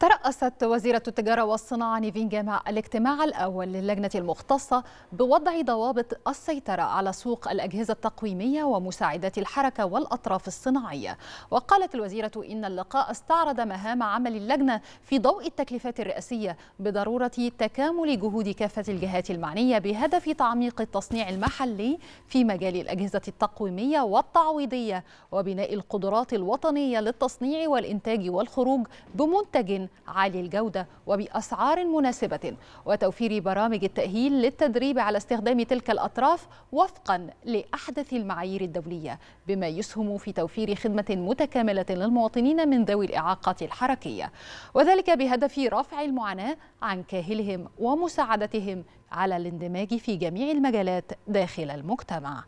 ترأست وزيرة التجارة والصناعة نيفين جامع الاجتماع الأول للجنة المختصة بوضع ضوابط السيطرة على سوق الأجهزة التقويمية ومساعدات الحركة والأطراف الصناعية وقالت الوزيرة إن اللقاء استعرض مهام عمل اللجنة في ضوء التكليفات الرئاسية بضرورة تكامل جهود كافة الجهات المعنية بهدف تعميق التصنيع المحلي في مجال الأجهزة التقويمية والتعويضية وبناء القدرات الوطنية للتصنيع والإنتاج والخروج بمنتج عالي الجودة وبأسعار مناسبة وتوفير برامج التأهيل للتدريب على استخدام تلك الأطراف وفقا لأحدث المعايير الدولية بما يسهم في توفير خدمة متكاملة للمواطنين من ذوي الإعاقة الحركية وذلك بهدف رفع المعاناة عن كاهلهم ومساعدتهم على الاندماج في جميع المجالات داخل المجتمع